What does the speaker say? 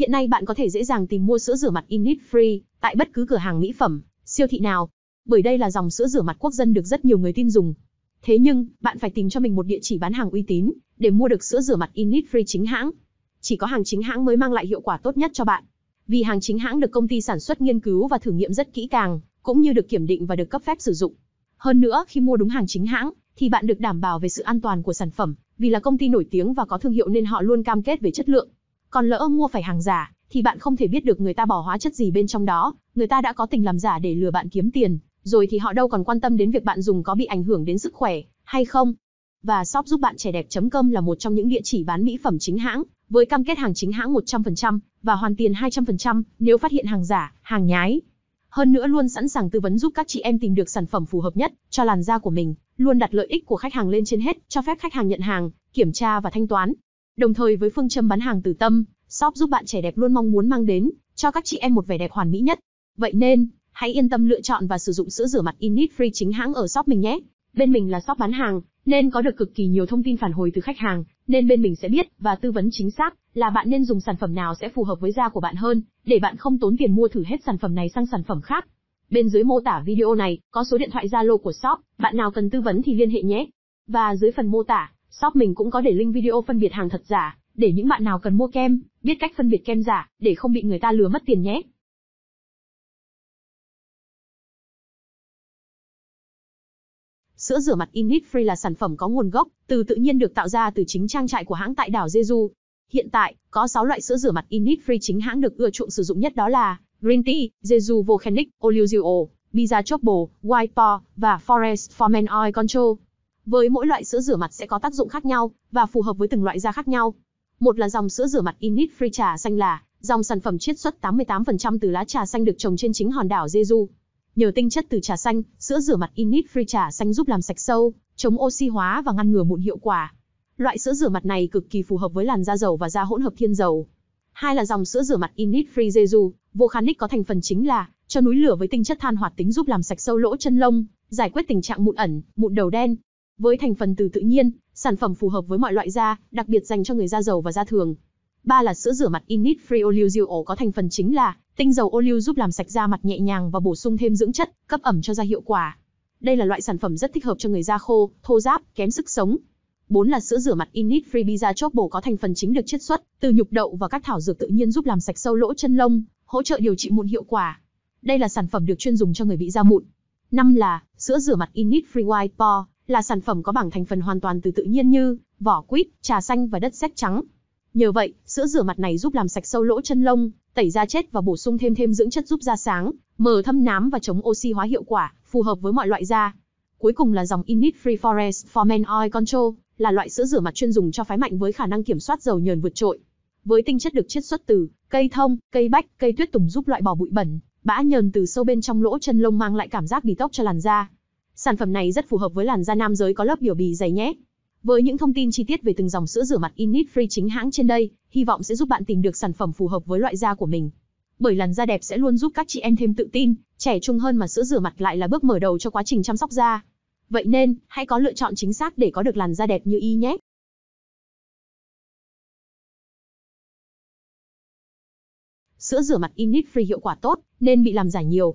Hiện nay bạn có thể dễ dàng tìm mua sữa rửa mặt Innisfree tại bất cứ cửa hàng mỹ phẩm, siêu thị nào, bởi đây là dòng sữa rửa mặt quốc dân được rất nhiều người tin dùng. Thế nhưng, bạn phải tìm cho mình một địa chỉ bán hàng uy tín để mua được sữa rửa mặt Innisfree chính hãng. Chỉ có hàng chính hãng mới mang lại hiệu quả tốt nhất cho bạn. Vì hàng chính hãng được công ty sản xuất nghiên cứu và thử nghiệm rất kỹ càng, cũng như được kiểm định và được cấp phép sử dụng. Hơn nữa, khi mua đúng hàng chính hãng thì bạn được đảm bảo về sự an toàn của sản phẩm, vì là công ty nổi tiếng và có thương hiệu nên họ luôn cam kết về chất lượng. Còn lỡ mua phải hàng giả, thì bạn không thể biết được người ta bỏ hóa chất gì bên trong đó, người ta đã có tình làm giả để lừa bạn kiếm tiền, rồi thì họ đâu còn quan tâm đến việc bạn dùng có bị ảnh hưởng đến sức khỏe hay không. Và shop giúp bạn trẻ đẹp.com là một trong những địa chỉ bán mỹ phẩm chính hãng, với cam kết hàng chính hãng 100% và hoàn tiền 200% nếu phát hiện hàng giả, hàng nhái. Hơn nữa luôn sẵn sàng tư vấn giúp các chị em tìm được sản phẩm phù hợp nhất cho làn da của mình, luôn đặt lợi ích của khách hàng lên trên hết, cho phép khách hàng nhận hàng, kiểm tra và thanh toán. Đồng thời với phương châm bán hàng từ tâm, shop giúp bạn trẻ đẹp luôn mong muốn mang đến cho các chị em một vẻ đẹp hoàn mỹ nhất. Vậy nên, hãy yên tâm lựa chọn và sử dụng sữa rửa mặt Innisfree Free chính hãng ở shop mình nhé. Bên mình là shop bán hàng, nên có được cực kỳ nhiều thông tin phản hồi từ khách hàng, nên bên mình sẽ biết và tư vấn chính xác là bạn nên dùng sản phẩm nào sẽ phù hợp với da của bạn hơn, để bạn không tốn tiền mua thử hết sản phẩm này sang sản phẩm khác. Bên dưới mô tả video này có số điện thoại Zalo của shop, bạn nào cần tư vấn thì liên hệ nhé. Và dưới phần mô tả Shop mình cũng có để link video phân biệt hàng thật giả, để những bạn nào cần mua kem, biết cách phân biệt kem giả, để không bị người ta lừa mất tiền nhé. Sữa rửa mặt Init Free là sản phẩm có nguồn gốc từ tự nhiên được tạo ra từ chính trang trại của hãng tại đảo Jeju. Hiện tại, có 6 loại sữa rửa mặt Init Free chính hãng được ưa chuộng sử dụng nhất đó là Green Tea, Jeju Volcanic, Oleo Bio, Biza Chopo, White Paw và Forest for Men Oil Control. Với mỗi loại sữa rửa mặt sẽ có tác dụng khác nhau và phù hợp với từng loại da khác nhau. Một là dòng sữa rửa mặt Init Free trà xanh là dòng sản phẩm chiết xuất 88% từ lá trà xanh được trồng trên chính hòn đảo Jeju. Nhờ tinh chất từ trà xanh, sữa rửa mặt Init Free trà xanh giúp làm sạch sâu, chống oxy hóa và ngăn ngừa mụn hiệu quả. Loại sữa rửa mặt này cực kỳ phù hợp với làn da dầu và da hỗn hợp thiên dầu. Hai là dòng sữa rửa mặt Init Free Jeju, Volcanic có thành phần chính là cho núi lửa với tinh chất than hoạt tính giúp làm sạch sâu lỗ chân lông, giải quyết tình trạng mụn ẩn, mụn đầu đen, với thành phần từ tự nhiên, sản phẩm phù hợp với mọi loại da, đặc biệt dành cho người da dầu và da thường. Ba là sữa rửa mặt Init Free Oleo có thành phần chính là tinh dầu ô giúp làm sạch da mặt nhẹ nhàng và bổ sung thêm dưỡng chất, cấp ẩm cho da hiệu quả. Đây là loại sản phẩm rất thích hợp cho người da khô, thô ráp, kém sức sống. 4 là sữa rửa mặt Init Free Biza Chopbo có thành phần chính được chiết xuất từ nhục đậu và các thảo dược tự nhiên giúp làm sạch sâu lỗ chân lông, hỗ trợ điều trị mụn hiệu quả. Đây là sản phẩm được chuyên dùng cho người bị da mụn. 5 là sữa rửa mặt Init Free White Pore là sản phẩm có bảng thành phần hoàn toàn từ tự nhiên như vỏ quýt, trà xanh và đất sét trắng. Nhờ vậy, sữa rửa mặt này giúp làm sạch sâu lỗ chân lông, tẩy da chết và bổ sung thêm thêm dưỡng chất giúp da sáng, mờ thâm nám và chống oxy hóa hiệu quả, phù hợp với mọi loại da. Cuối cùng là dòng Init Free Forest for Men Oil Control, là loại sữa rửa mặt chuyên dùng cho phái mạnh với khả năng kiểm soát dầu nhờn vượt trội. Với tinh chất được chiết xuất từ cây thông, cây bách, cây tuyết tùng giúp loại bỏ bụi bẩn, bã nhờn từ sâu bên trong lỗ chân lông mang lại cảm giác detox cho làn da. Sản phẩm này rất phù hợp với làn da nam giới có lớp biểu bì dày nhé. Với những thông tin chi tiết về từng dòng sữa rửa mặt Init Free chính hãng trên đây, hy vọng sẽ giúp bạn tìm được sản phẩm phù hợp với loại da của mình. Bởi làn da đẹp sẽ luôn giúp các chị em thêm tự tin, trẻ trung hơn mà sữa rửa mặt lại là bước mở đầu cho quá trình chăm sóc da. Vậy nên, hãy có lựa chọn chính xác để có được làn da đẹp như y nhé. Sữa rửa mặt Init Free hiệu quả tốt, nên bị làm giả nhiều,